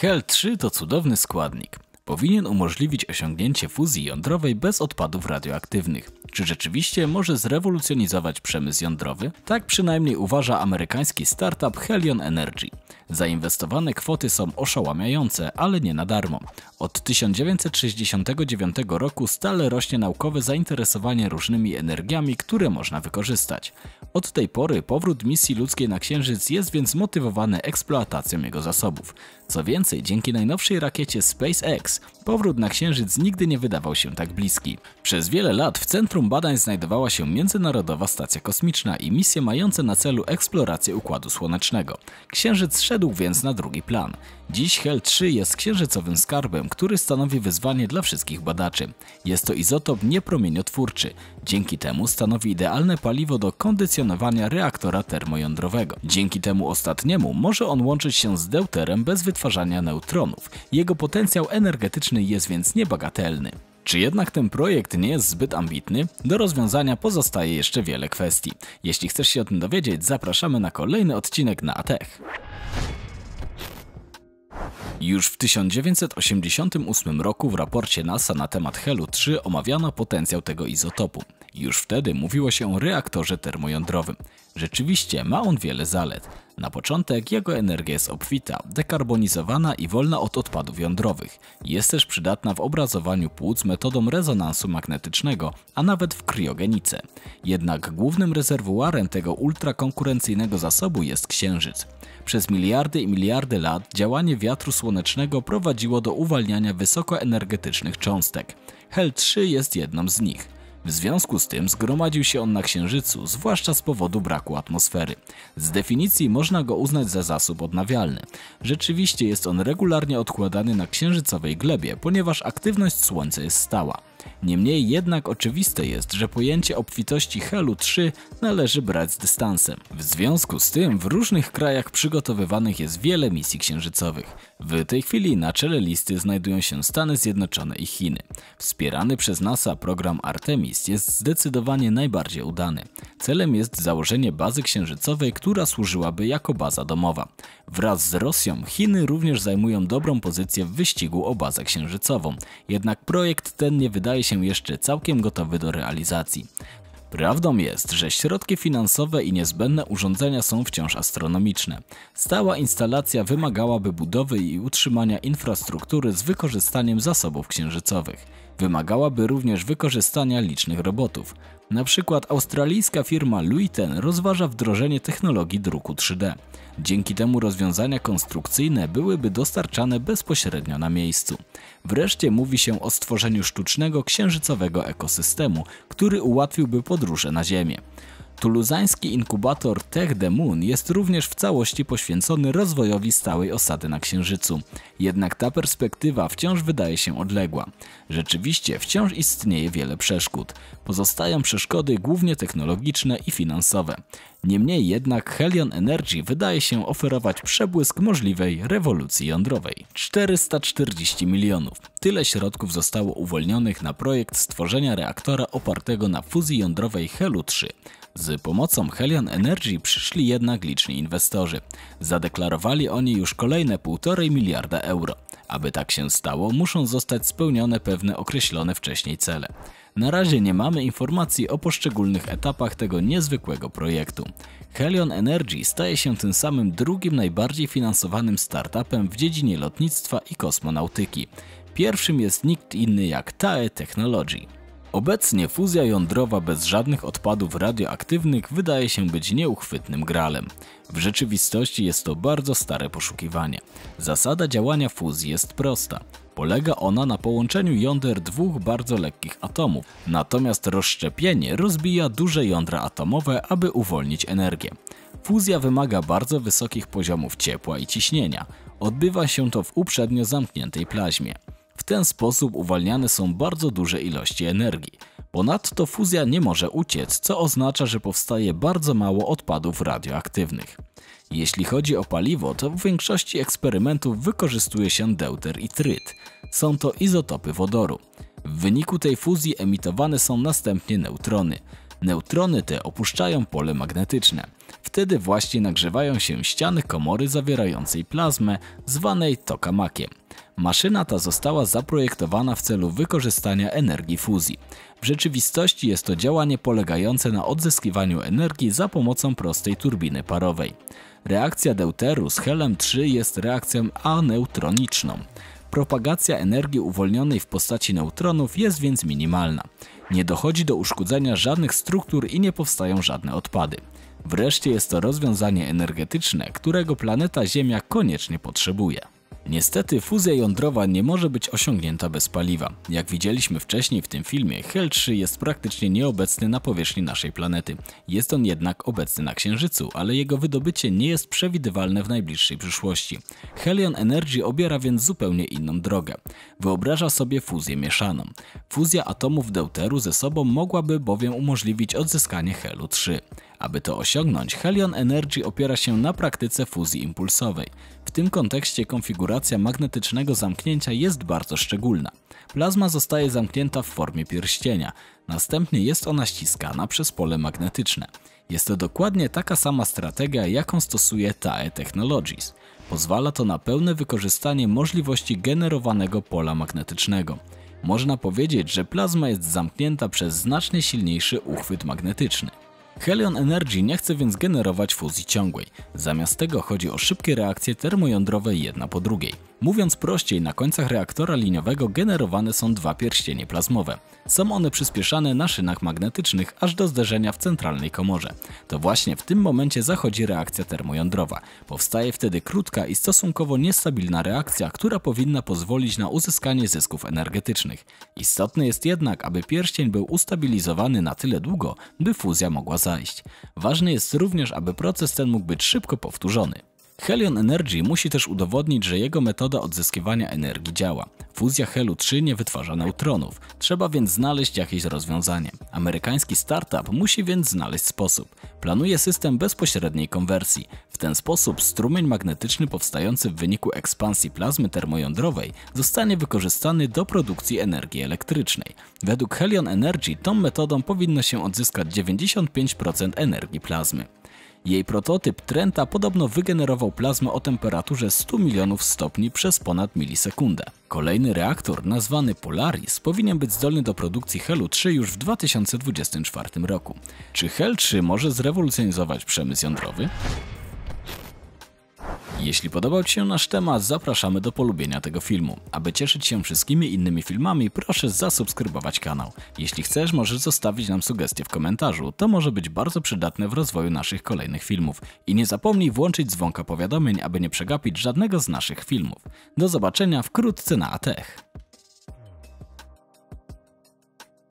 Kel 3 to cudowny składnik powinien umożliwić osiągnięcie fuzji jądrowej bez odpadów radioaktywnych. Czy rzeczywiście może zrewolucjonizować przemysł jądrowy? Tak przynajmniej uważa amerykański startup Helion Energy. Zainwestowane kwoty są oszałamiające, ale nie na darmo. Od 1969 roku stale rośnie naukowe zainteresowanie różnymi energiami, które można wykorzystać. Od tej pory powrót misji ludzkiej na Księżyc jest więc motywowany eksploatacją jego zasobów. Co więcej, dzięki najnowszej rakiecie SpaceX powrót na Księżyc nigdy nie wydawał się tak bliski. Przez wiele lat w centrum badań znajdowała się Międzynarodowa Stacja Kosmiczna i misje mające na celu eksplorację Układu Słonecznego. Księżyc szedł więc na drugi plan. Dziś Hel 3 jest księżycowym skarbem, który stanowi wyzwanie dla wszystkich badaczy. Jest to izotop niepromieniotwórczy. Dzięki temu stanowi idealne paliwo do kondycjonowania reaktora termojądrowego. Dzięki temu ostatniemu może on łączyć się z deuterem bez wytwarzania neutronów. Jego potencjał energetyczny jest więc niebagatelny. Czy jednak ten projekt nie jest zbyt ambitny? Do rozwiązania pozostaje jeszcze wiele kwestii. Jeśli chcesz się o tym dowiedzieć, zapraszamy na kolejny odcinek na Atech. Już w 1988 roku w raporcie NASA na temat Helu-3 omawiano potencjał tego izotopu. Już wtedy mówiło się o reaktorze termojądrowym. Rzeczywiście ma on wiele zalet. Na początek jego energia jest obfita, dekarbonizowana i wolna od odpadów jądrowych. Jest też przydatna w obrazowaniu płuc metodą rezonansu magnetycznego, a nawet w kriogenice. Jednak głównym rezerwuarem tego ultrakonkurencyjnego zasobu jest Księżyc. Przez miliardy i miliardy lat działanie wiatru słonecznego prowadziło do uwalniania wysokoenergetycznych cząstek. Hel 3 jest jedną z nich. W związku z tym zgromadził się on na Księżycu, zwłaszcza z powodu braku atmosfery. Z definicji można go uznać za zasób odnawialny. Rzeczywiście jest on regularnie odkładany na księżycowej glebie, ponieważ aktywność Słońca jest stała. Niemniej jednak oczywiste jest, że pojęcie obfitości Helu 3 należy brać z dystansem. W związku z tym w różnych krajach przygotowywanych jest wiele misji księżycowych. W tej chwili na czele listy znajdują się Stany Zjednoczone i Chiny. Wspierany przez NASA program Artemis jest zdecydowanie najbardziej udany. Celem jest założenie bazy księżycowej, która służyłaby jako baza domowa. Wraz z Rosją Chiny również zajmują dobrą pozycję w wyścigu o bazę księżycową. Jednak projekt ten nie wydaje wydaje się jeszcze całkiem gotowy do realizacji. Prawdą jest, że środki finansowe i niezbędne urządzenia są wciąż astronomiczne. Stała instalacja wymagałaby budowy i utrzymania infrastruktury z wykorzystaniem zasobów księżycowych. Wymagałaby również wykorzystania licznych robotów. Na przykład australijska firma Luiten rozważa wdrożenie technologii druku 3D. Dzięki temu rozwiązania konstrukcyjne byłyby dostarczane bezpośrednio na miejscu. Wreszcie mówi się o stworzeniu sztucznego księżycowego ekosystemu, który ułatwiłby podróże na Ziemię. Tuluzański inkubator Tech the Moon jest również w całości poświęcony rozwojowi stałej osady na Księżycu. Jednak ta perspektywa wciąż wydaje się odległa. Rzeczywiście wciąż istnieje wiele przeszkód. Pozostają przeszkody głównie technologiczne i finansowe. Niemniej jednak Helion Energy wydaje się oferować przebłysk możliwej rewolucji jądrowej. 440 milionów. Tyle środków zostało uwolnionych na projekt stworzenia reaktora opartego na fuzji jądrowej Helu 3. Z pomocą Helion Energy przyszli jednak liczni inwestorzy. Zadeklarowali oni już kolejne 1,5 miliarda euro. Aby tak się stało, muszą zostać spełnione pewne określone wcześniej cele. Na razie nie mamy informacji o poszczególnych etapach tego niezwykłego projektu. Helion Energy staje się tym samym drugim najbardziej finansowanym startupem w dziedzinie lotnictwa i kosmonautyki. Pierwszym jest nikt inny jak TAE Technology. Obecnie fuzja jądrowa bez żadnych odpadów radioaktywnych wydaje się być nieuchwytnym gralem. W rzeczywistości jest to bardzo stare poszukiwanie. Zasada działania fuzji jest prosta. Polega ona na połączeniu jąder dwóch bardzo lekkich atomów, natomiast rozszczepienie rozbija duże jądra atomowe, aby uwolnić energię. Fuzja wymaga bardzo wysokich poziomów ciepła i ciśnienia. Odbywa się to w uprzednio zamkniętej plaźmie ten sposób uwalniane są bardzo duże ilości energii. Ponadto fuzja nie może uciec, co oznacza, że powstaje bardzo mało odpadów radioaktywnych. Jeśli chodzi o paliwo, to w większości eksperymentów wykorzystuje się deuter i tryt. Są to izotopy wodoru. W wyniku tej fuzji emitowane są następnie neutrony. Neutrony te opuszczają pole magnetyczne. Wtedy właśnie nagrzewają się ściany komory zawierającej plazmę, zwanej tokamakiem. Maszyna ta została zaprojektowana w celu wykorzystania energii fuzji. W rzeczywistości jest to działanie polegające na odzyskiwaniu energii za pomocą prostej turbiny parowej. Reakcja deuteru z helem 3 jest reakcją aneutroniczną. Propagacja energii uwolnionej w postaci neutronów jest więc minimalna. Nie dochodzi do uszkodzenia żadnych struktur i nie powstają żadne odpady. Wreszcie jest to rozwiązanie energetyczne, którego planeta Ziemia koniecznie potrzebuje. Niestety fuzja jądrowa nie może być osiągnięta bez paliwa. Jak widzieliśmy wcześniej w tym filmie, Hel 3 jest praktycznie nieobecny na powierzchni naszej planety. Jest on jednak obecny na Księżycu, ale jego wydobycie nie jest przewidywalne w najbliższej przyszłości. Helion Energy obiera więc zupełnie inną drogę. Wyobraża sobie fuzję mieszaną. Fuzja atomów deuteru ze sobą mogłaby bowiem umożliwić odzyskanie Helu 3. Aby to osiągnąć, Helion Energy opiera się na praktyce fuzji impulsowej. W tym kontekście konfiguracja magnetycznego zamknięcia jest bardzo szczególna. Plazma zostaje zamknięta w formie pierścienia, następnie jest ona ściskana przez pole magnetyczne. Jest to dokładnie taka sama strategia, jaką stosuje TAE Technologies. Pozwala to na pełne wykorzystanie możliwości generowanego pola magnetycznego. Można powiedzieć, że plazma jest zamknięta przez znacznie silniejszy uchwyt magnetyczny. Helion Energy nie chce więc generować fuzji ciągłej. Zamiast tego chodzi o szybkie reakcje termojądrowe jedna po drugiej. Mówiąc prościej, na końcach reaktora liniowego generowane są dwa pierścienie plazmowe. Są one przyspieszane na szynach magnetycznych aż do zderzenia w centralnej komorze. To właśnie w tym momencie zachodzi reakcja termojądrowa. Powstaje wtedy krótka i stosunkowo niestabilna reakcja, która powinna pozwolić na uzyskanie zysków energetycznych. Istotne jest jednak, aby pierścień był ustabilizowany na tyle długo, by fuzja mogła zajść. Ważne jest również, aby proces ten mógł być szybko powtórzony. Helion Energy musi też udowodnić, że jego metoda odzyskiwania energii działa. Fuzja Helu 3 nie wytwarza neutronów, trzeba więc znaleźć jakieś rozwiązanie. Amerykański startup musi więc znaleźć sposób. Planuje system bezpośredniej konwersji. W ten sposób strumień magnetyczny powstający w wyniku ekspansji plazmy termojądrowej zostanie wykorzystany do produkcji energii elektrycznej. Według Helion Energy tą metodą powinno się odzyskać 95% energii plazmy. Jej prototyp Trenta podobno wygenerował plazmę o temperaturze 100 milionów stopni przez ponad milisekundę. Kolejny reaktor, nazwany Polaris, powinien być zdolny do produkcji Helu 3 już w 2024 roku. Czy Hel 3 może zrewolucjonizować przemysł jądrowy? Jeśli podobał Ci się nasz temat, zapraszamy do polubienia tego filmu. Aby cieszyć się wszystkimi innymi filmami, proszę zasubskrybować kanał. Jeśli chcesz, możesz zostawić nam sugestie w komentarzu, to może być bardzo przydatne w rozwoju naszych kolejnych filmów. I nie zapomnij włączyć dzwonka powiadomień, aby nie przegapić żadnego z naszych filmów. Do zobaczenia wkrótce na ATech.